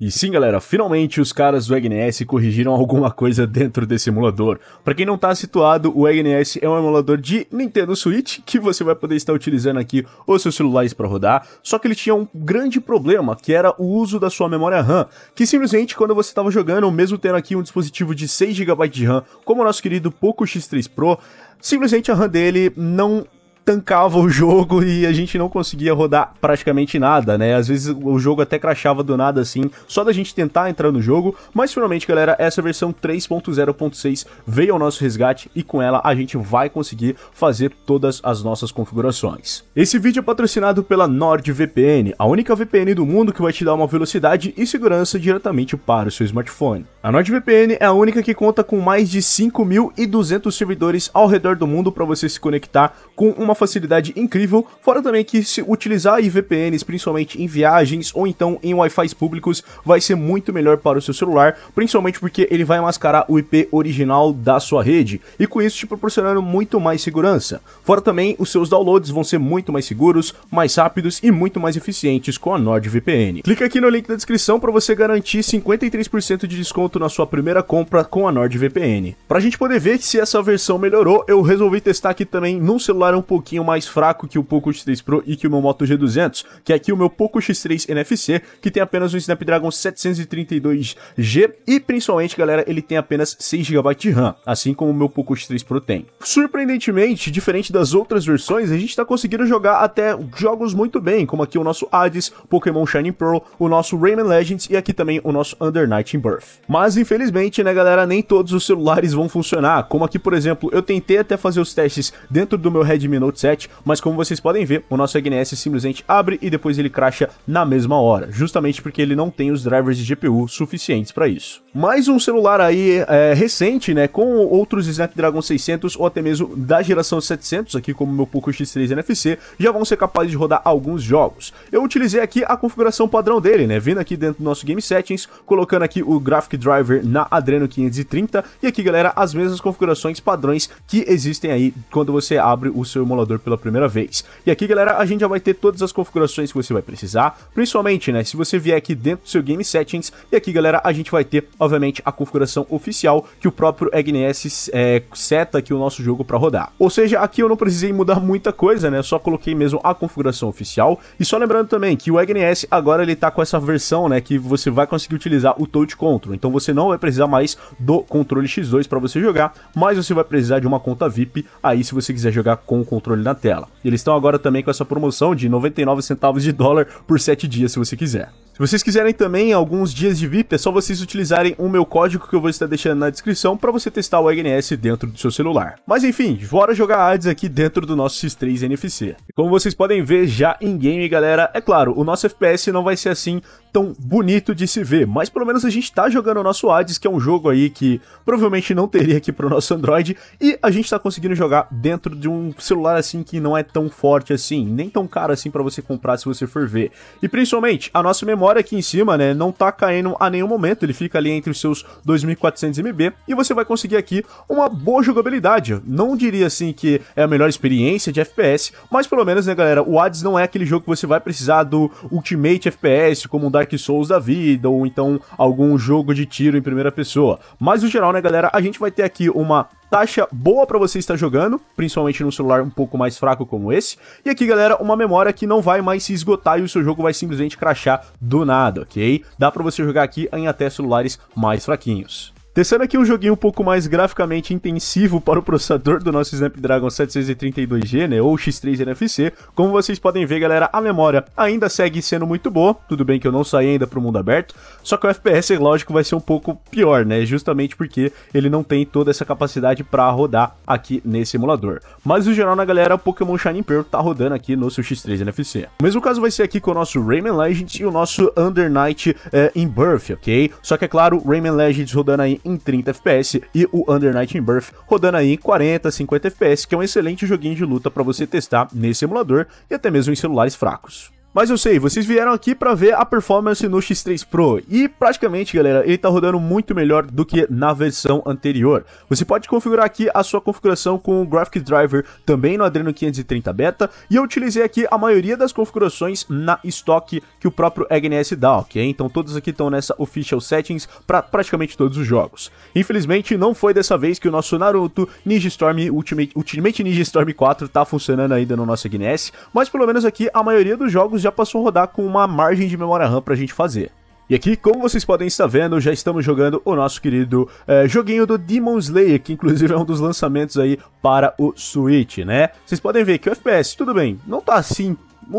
E sim, galera, finalmente os caras do EGNS corrigiram alguma coisa dentro desse emulador. Para quem não tá situado, o EGNS é um emulador de Nintendo Switch que você vai poder estar utilizando aqui os seus celulares para rodar, só que ele tinha um grande problema, que era o uso da sua memória RAM, que simplesmente quando você estava jogando, mesmo tendo aqui um dispositivo de 6 GB de RAM, como o nosso querido Poco X3 Pro, simplesmente a RAM dele não tancava o jogo e a gente não conseguia rodar praticamente nada, né? Às vezes o jogo até crachava do nada assim, só da gente tentar entrar no jogo, mas finalmente, galera, essa versão 3.0.6 veio ao nosso resgate e com ela a gente vai conseguir fazer todas as nossas configurações. Esse vídeo é patrocinado pela NordVPN, a única VPN do mundo que vai te dar uma velocidade e segurança diretamente para o seu smartphone. A NordVPN é a única que conta com mais de 5.200 servidores ao redor do mundo para você se conectar com uma uma facilidade incrível, fora também que se utilizar VPNs, principalmente em viagens ou então em Wi-Fi públicos, vai ser muito melhor para o seu celular, principalmente porque ele vai mascarar o IP original da sua rede, e com isso te proporcionando muito mais segurança. Fora também, os seus downloads vão ser muito mais seguros, mais rápidos e muito mais eficientes com a NordVPN. Clica aqui no link da descrição para você garantir 53% de desconto na sua primeira compra com a NordVPN. Para a gente poder ver se essa versão melhorou, eu resolvi testar aqui também num celular um pouco pouquinho mais fraco que o Poco X3 Pro e que o meu Moto G200, que é aqui o meu Poco X3 NFC, que tem apenas um Snapdragon 732G e principalmente, galera, ele tem apenas 6GB de RAM, assim como o meu Poco X3 Pro tem. Surpreendentemente, diferente das outras versões, a gente está conseguindo jogar até jogos muito bem, como aqui o nosso Hades, Pokémon Shining Pearl, o nosso Rayman Legends e aqui também o nosso Under Night in Birth. Mas infelizmente, né galera, nem todos os celulares vão funcionar, como aqui por exemplo, eu tentei até fazer os testes dentro do meu Redmi Note Note 7, mas como vocês podem ver, o nosso GNS simplesmente abre e depois ele cracha na mesma hora, justamente porque ele não tem os drivers de GPU suficientes para isso. Mais um celular aí é, recente, né, com outros Snapdragon 600 ou até mesmo da geração 700, aqui como o meu Poco X3 NFC, já vão ser capazes de rodar alguns jogos. Eu utilizei aqui a configuração padrão dele, né, vindo aqui dentro do nosso Game Settings, colocando aqui o Graphic Driver na Adreno 530, e aqui galera, as mesmas configurações padrões que existem aí quando você abre o seu emulador emulador pela primeira vez. E aqui, galera, a gente já vai ter todas as configurações que você vai precisar, principalmente, né, se você vier aqui dentro do seu Game Settings, e aqui, galera, a gente vai ter, obviamente, a configuração oficial que o próprio EGNS é, seta aqui o nosso jogo para rodar. Ou seja, aqui eu não precisei mudar muita coisa, né, só coloquei mesmo a configuração oficial, e só lembrando também que o EGNS agora ele tá com essa versão, né, que você vai conseguir utilizar o Touch Control, então você não vai precisar mais do controle X2 para você jogar, mas você vai precisar de uma conta VIP aí se você quiser jogar com o controle controle na tela. Eles estão agora também com essa promoção de 99 centavos de dólar por 7 dias, se você quiser. Se vocês quiserem também alguns dias de VIP, é só vocês utilizarem o meu código que eu vou estar deixando na descrição para você testar o EGNS dentro do seu celular. Mas enfim, bora jogar ADS aqui dentro do nosso X3 NFC. Como vocês podem ver já em game, galera, é claro, o nosso FPS não vai ser assim tão bonito de se ver, mas pelo menos a gente tá jogando o nosso Hades, que é um jogo aí que provavelmente não teria aqui pro nosso Android, e a gente tá conseguindo jogar dentro de um celular assim que não é tão forte assim, nem tão caro assim para você comprar se você for ver. E principalmente, a nossa memória aqui em cima, né, não tá caindo a nenhum momento, ele fica ali entre os seus 2400 MB, e você vai conseguir aqui uma boa jogabilidade. Não diria assim que é a melhor experiência de FPS, mas pelo menos, né, galera, o Hades não é aquele jogo que você vai precisar do Ultimate FPS, como um Dark Souls da vida, ou então algum jogo de tiro em primeira pessoa. Mas no geral, né, galera, a gente vai ter aqui uma taxa boa para você estar jogando, principalmente num celular um pouco mais fraco como esse. E aqui, galera, uma memória que não vai mais se esgotar e o seu jogo vai simplesmente crachar do nada, ok? Dá para você jogar aqui em até celulares mais fraquinhos. Terceiro aqui um joguinho um pouco mais graficamente intensivo para o processador do nosso Snapdragon 732G, né, ou X3 NFC. Como vocês podem ver, galera, a memória ainda segue sendo muito boa, tudo bem que eu não saí ainda para o mundo aberto, só que o FPS, lógico, vai ser um pouco pior, né, justamente porque ele não tem toda essa capacidade para rodar aqui nesse emulador. Mas no geral, na galera, o Pokémon Shining Pearl tá rodando aqui no seu X3 NFC. O mesmo caso vai ser aqui com o nosso Rayman Legends e o nosso Under Night eh, Birth, ok? Só que é claro, Rayman Legends rodando aí em em 30 FPS e o Under Night in Birth rodando aí em 40, 50 FPS, que é um excelente joguinho de luta para você testar nesse emulador e até mesmo em celulares fracos. Mas eu sei, vocês vieram aqui para ver a performance no X3 Pro e praticamente, galera, ele tá rodando muito melhor do que na versão anterior. Você pode configurar aqui a sua configuração com o Graphic Driver também no Adreno 530 Beta e eu utilizei aqui a maioria das configurações na stock que o próprio EGNS dá, ok? Então todos aqui estão nessa Official Settings para praticamente todos os jogos. Infelizmente, não foi dessa vez que o nosso Naruto Ninja Storm Ultimate, Ultimate Ninja Storm 4 tá funcionando ainda no nosso EGNS, mas pelo menos aqui a maioria dos jogos jogos já passou a rodar com uma margem de memória RAM pra gente fazer. E aqui, como vocês podem estar vendo, já estamos jogando o nosso querido é, joguinho do Demon Slayer, que inclusive é um dos lançamentos aí para o Switch, né? Vocês podem ver que o FPS, tudo bem, não tá assim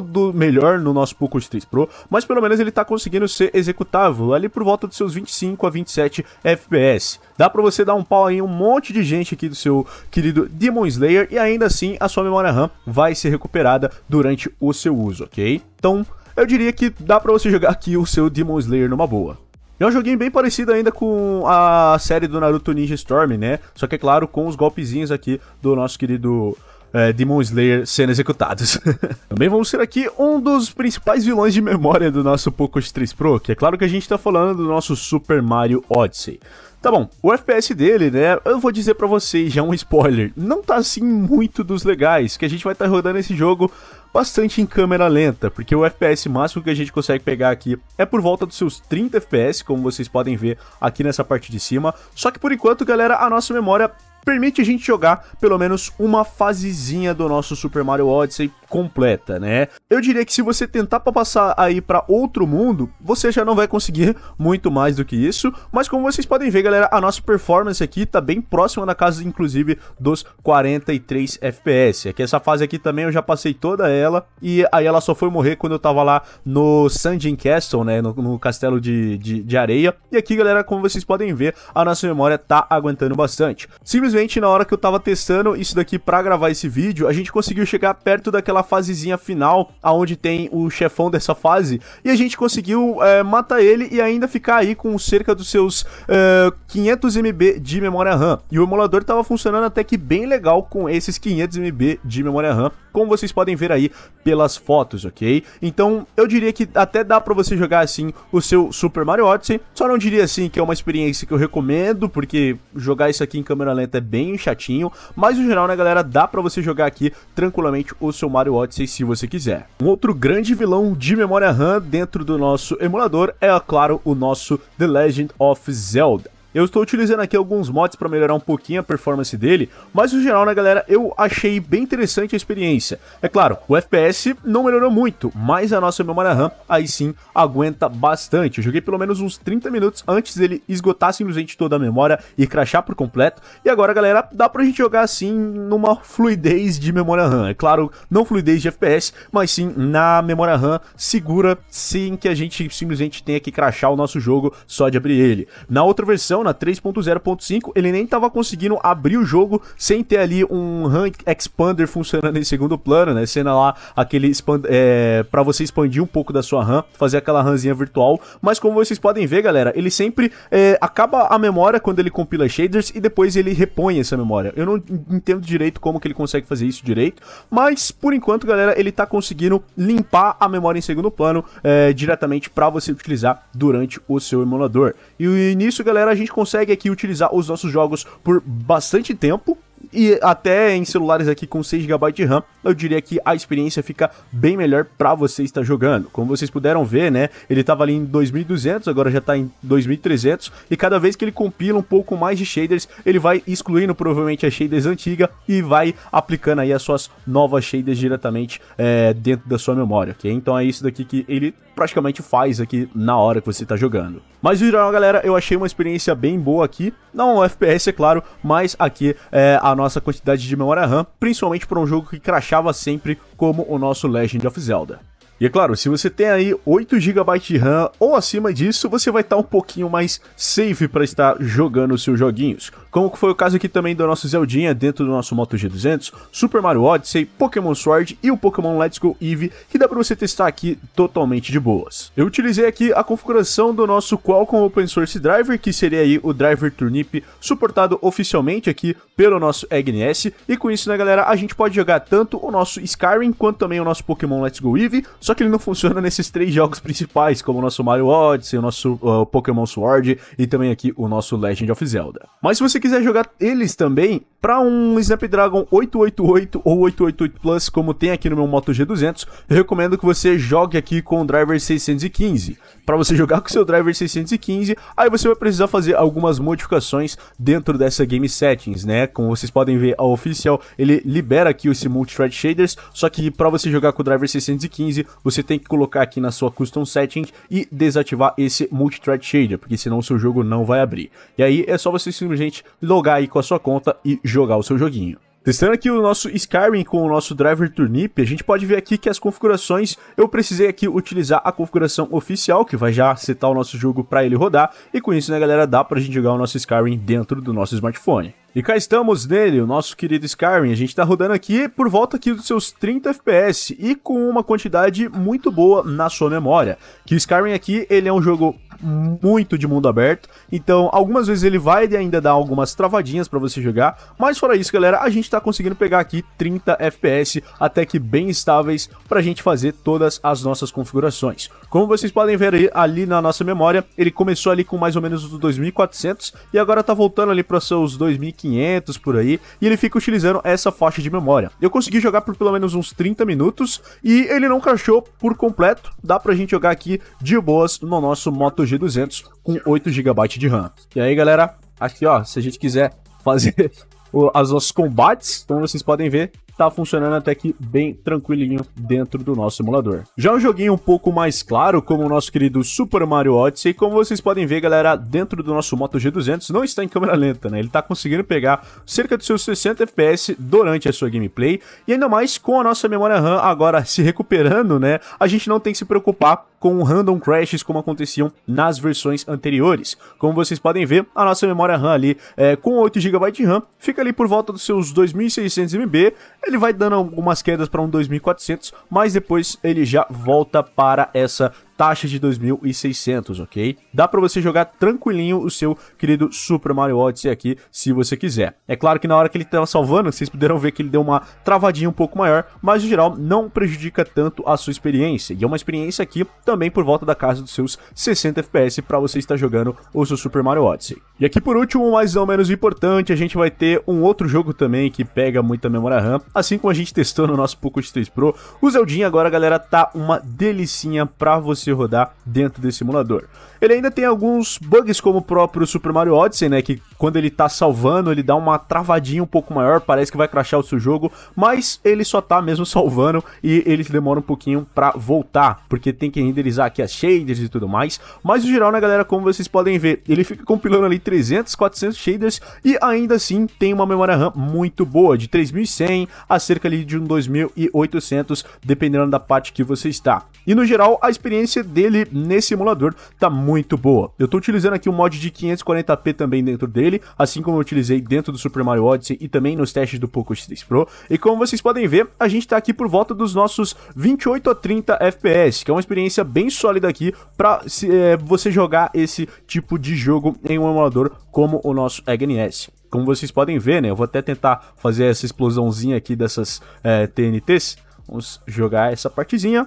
do melhor no nosso Poco X3 Pro, mas pelo menos ele está conseguindo ser executável ali por volta dos seus 25 a 27 FPS. Dá para você dar um pau em um monte de gente aqui do seu querido Demon Slayer e ainda assim a sua memória RAM vai ser recuperada durante o seu uso, ok? Então, eu diria que dá para você jogar aqui o seu Demon Slayer numa boa. É um joguinho bem parecido ainda com a série do Naruto Ninja Storm, né? Só que é claro, com os golpezinhos aqui do nosso querido é, Demon Slayer sendo executados. Também vamos ter aqui um dos principais vilões de memória do nosso Pocos 3 Pro, que é claro que a gente tá falando do nosso Super Mario Odyssey. Tá bom, o FPS dele, né, eu vou dizer para vocês, já é um spoiler, não tá assim muito dos legais, que a gente vai estar tá rodando esse jogo bastante em câmera lenta, porque o FPS máximo que a gente consegue pegar aqui é por volta dos seus 30 FPS, como vocês podem ver aqui nessa parte de cima. Só que por enquanto, galera, a nossa memória permite a gente jogar pelo menos uma fasezinha do nosso Super Mario Odyssey completa, né? Eu diria que se você tentar para passar aí para outro mundo, você já não vai conseguir muito mais do que isso, mas como vocês podem ver, galera, a nossa performance aqui tá bem próxima da casa inclusive dos 43 FPS. Aqui essa fase aqui também eu já passei toda ela e aí ela só foi morrer quando eu tava lá no Sandin Castle, né, no, no castelo de, de, de areia. E aqui, galera, como vocês podem ver, a nossa memória tá aguentando bastante. Simplesmente simplesmente na hora que eu tava testando isso daqui para gravar esse vídeo, a gente conseguiu chegar perto daquela fasezinha final, aonde tem o chefão dessa fase, e a gente conseguiu é, matar ele e ainda ficar aí com cerca dos seus é, 500 MB de memória RAM. E o emulador tava funcionando até que bem legal com esses 500 MB de memória RAM, como vocês podem ver aí pelas fotos, ok? Então, eu diria que até dá para você jogar assim o seu Super Mario Odyssey, só não diria assim que é uma experiência que eu recomendo, porque jogar isso aqui em câmera lenta é bem chatinho, mas no geral, né, galera, dá para você jogar aqui tranquilamente o seu Mario Odyssey se você quiser. Um outro grande vilão de memória RAM dentro do nosso emulador é, é claro, o nosso The Legend of Zelda. Eu estou utilizando aqui alguns mods para melhorar um pouquinho a performance dele, mas no geral, né, galera, eu achei bem interessante a experiência. É claro, o FPS não melhorou muito, mas a nossa memória RAM aí sim aguenta bastante. Eu joguei pelo menos uns 30 minutos antes dele esgotar simplesmente toda a memória e crashar por completo. E agora, galera, dá pra gente jogar assim numa fluidez de memória RAM. É claro, não fluidez de FPS, mas sim na memória RAM segura, sem que a gente simplesmente tenha que crashar o nosso jogo só de abrir ele. Na outra versão, na 3.0.5, ele nem estava conseguindo abrir o jogo sem ter ali um rank expander funcionando em segundo plano, né? Sendo lá aquele é, para você expandir um pouco da sua RAM, fazer aquela RAMzinha virtual. Mas como vocês podem ver, galera, ele sempre é, acaba a memória quando ele compila shaders e depois ele repõe essa memória. Eu não entendo direito como que ele consegue fazer isso direito, mas por enquanto, galera, ele está conseguindo limpar a memória em segundo plano é, diretamente para você utilizar durante o seu emulador. E nisso, galera, a gente gente consegue aqui utilizar os nossos jogos por bastante tempo, e até em celulares aqui com 6 GB de RAM, eu diria que a experiência fica bem melhor para você estar jogando. Como vocês puderam ver, né, ele tava ali em 2200, agora já tá em 2300 e cada vez que ele compila um pouco mais de shaders, ele vai excluindo provavelmente as shaders antigas e vai aplicando aí as suas novas shaders diretamente é, dentro da sua memória, ok? Então é isso daqui que ele praticamente faz aqui na hora que você tá jogando. Mas no geral, galera, eu achei uma experiência bem boa aqui. Não é um FPS, é claro, mas aqui é, a nossa quantidade de memória RAM, principalmente para um jogo que crachava sempre como o nosso Legend of Zelda. E é claro, se você tem aí 8 GB de RAM ou acima disso, você vai estar tá um pouquinho mais safe para estar jogando os seus joguinhos como foi o caso aqui também do nosso Zeldinha dentro do nosso Moto G200, Super Mario Odyssey, Pokémon Sword e o Pokémon Let's Go Eevee, que dá pra você testar aqui totalmente de boas. Eu utilizei aqui a configuração do nosso Qualcomm Open Source Driver, que seria aí o driver Turnip, suportado oficialmente aqui pelo nosso EGNS, e com isso, né galera, a gente pode jogar tanto o nosso Skyrim quanto também o nosso Pokémon Let's Go Eevee, só que ele não funciona nesses três jogos principais, como o nosso Mario Odyssey, o nosso uh, Pokémon Sword e também aqui o nosso Legend of Zelda. Mas se você quiser jogar eles também para um Snapdragon 888 ou 888 Plus, como tem aqui no meu Moto G200, eu recomendo que você jogue aqui com o driver 615. Para você jogar com seu driver 615, aí você vai precisar fazer algumas modificações dentro dessa game settings, né? Como vocês podem ver, a oficial ele libera aqui esse multi-thread shaders, só que para você jogar com o driver 615, você tem que colocar aqui na sua custom setting e desativar esse multi-thread shader, porque senão o seu jogo não vai abrir. E aí é só você simplesmente logar aí com a sua conta e jogar o seu joguinho. Testando aqui o nosso Skyrim com o nosso driver Turnip, a gente pode ver aqui que as configurações, eu precisei aqui utilizar a configuração oficial, que vai já setar o nosso jogo para ele rodar, e com isso, né galera, dá para a gente jogar o nosso Skyrim dentro do nosso smartphone. E cá estamos nele, o nosso querido Skyrim. A gente está rodando aqui por volta aqui dos seus 30 FPS e com uma quantidade muito boa na sua memória. Que o Skyrim aqui, ele é um jogo muito de mundo aberto. Então, algumas vezes ele vai ainda dar algumas travadinhas para você jogar. Mas fora isso, galera, a gente tá conseguindo pegar aqui 30 FPS até que bem estáveis pra gente fazer todas as nossas configurações. Como vocês podem ver aí, ali na nossa memória, ele começou ali com mais ou menos os 2400 e agora tá voltando ali para seus 2500 por aí, e ele fica utilizando essa faixa de memória. Eu consegui jogar por pelo menos uns 30 minutos e ele não crashou por completo. Dá pra gente jogar aqui de boas no nosso Moto G G200 com 8 GB de RAM. E aí, galera, aqui ó, se a gente quiser fazer os nossos combates, como vocês podem ver, tá funcionando até que bem tranquilinho dentro do nosso emulador. Já um joguinho um pouco mais claro, como o nosso querido Super Mario Odyssey, como vocês podem ver, galera, dentro do nosso Moto G200 não está em câmera lenta, né? Ele tá conseguindo pegar cerca dos seus 60 FPS durante a sua gameplay, e ainda mais com a nossa memória RAM agora se recuperando, né? A gente não tem que se preocupar com random crashes como aconteciam nas versões anteriores. Como vocês podem ver, a nossa memória RAM ali é, com 8 GB de RAM fica ali por volta dos seus 2600 MB, ele vai dando algumas quedas para um 2400, mas depois ele já volta para essa taxa de 2600, ok? Dá para você jogar tranquilinho o seu querido Super Mario Odyssey aqui, se você quiser. É claro que na hora que ele estava salvando, vocês puderam ver que ele deu uma travadinha um pouco maior, mas no geral não prejudica tanto a sua experiência. E é uma experiência aqui também por volta da casa dos seus 60 FPS para você estar jogando o seu Super Mario Odyssey. E aqui por último, mas não menos importante, a gente vai ter um outro jogo também que pega muita memória RAM, assim como a gente testou no nosso Poco X3 Pro. O Zeldin agora, galera, tá uma delicinha para você se rodar dentro desse simulador. Ele ainda tem alguns bugs, como o próprio Super Mario Odyssey, né? Que quando ele tá salvando, ele dá uma travadinha um pouco maior, parece que vai crashar o seu jogo, mas ele só tá mesmo salvando e ele demora um pouquinho pra voltar, porque tem que renderizar aqui as shaders e tudo mais. Mas no geral, né, galera, como vocês podem ver, ele fica compilando ali 300, 400 shaders e ainda assim tem uma memória RAM muito boa, de 3100 a cerca ali de um 2800, dependendo da parte que você está. E no geral, a experiência dele nesse emulador tá muito muito boa. Eu tô utilizando aqui um mod de 540p também dentro dele, assim como eu utilizei dentro do Super Mario Odyssey e também nos testes do Poco X3 Pro. E como vocês podem ver, a gente tá aqui por volta dos nossos 28 a 30 FPS, que é uma experiência bem sólida aqui pra é, você jogar esse tipo de jogo em um emulador como o nosso EGNS como vocês podem ver, né? Eu vou até tentar fazer essa explosãozinha aqui dessas é, eh, TNTs. Vamos jogar essa partezinha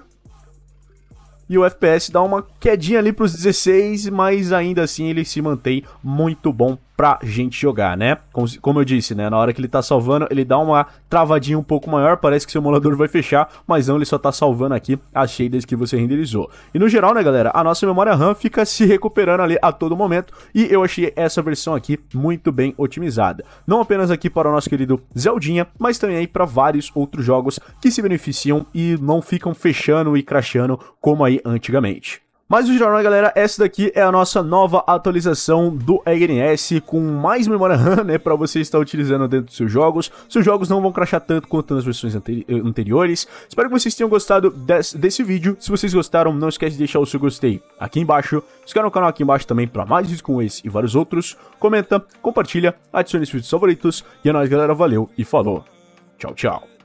e o FPS dá uma quedinha ali para os 16, mas ainda assim ele se mantém muito bom pra gente jogar, né? Como, como eu disse, né? Na hora que ele tá salvando, ele dá uma travadinha um pouco maior, parece que seu emulador vai fechar, mas não, ele só tá salvando aqui as shaders que você renderizou. E no geral, né, galera, a nossa memória RAM fica se recuperando ali a todo momento, e eu achei essa versão aqui muito bem otimizada. Não apenas aqui para o nosso querido Zeldinha, mas também aí para vários outros jogos que se beneficiam e não ficam fechando e crashando como aí antigamente. Mas o geral, né, galera? Essa daqui é a nossa nova atualização do RNS com mais memória RAM, né? Pra você estar utilizando dentro dos seus jogos. Seus jogos não vão crashar tanto quanto nas versões anteri eh, anteriores. Espero que vocês tenham gostado des desse vídeo. Se vocês gostaram, não esquece de deixar o seu gostei aqui embaixo. Se inscreve no canal aqui embaixo também pra mais vídeos como esse e vários outros. Comenta, compartilha, adicione seus vídeos favoritos. E é nóis, galera. Valeu e falou. Tchau, tchau.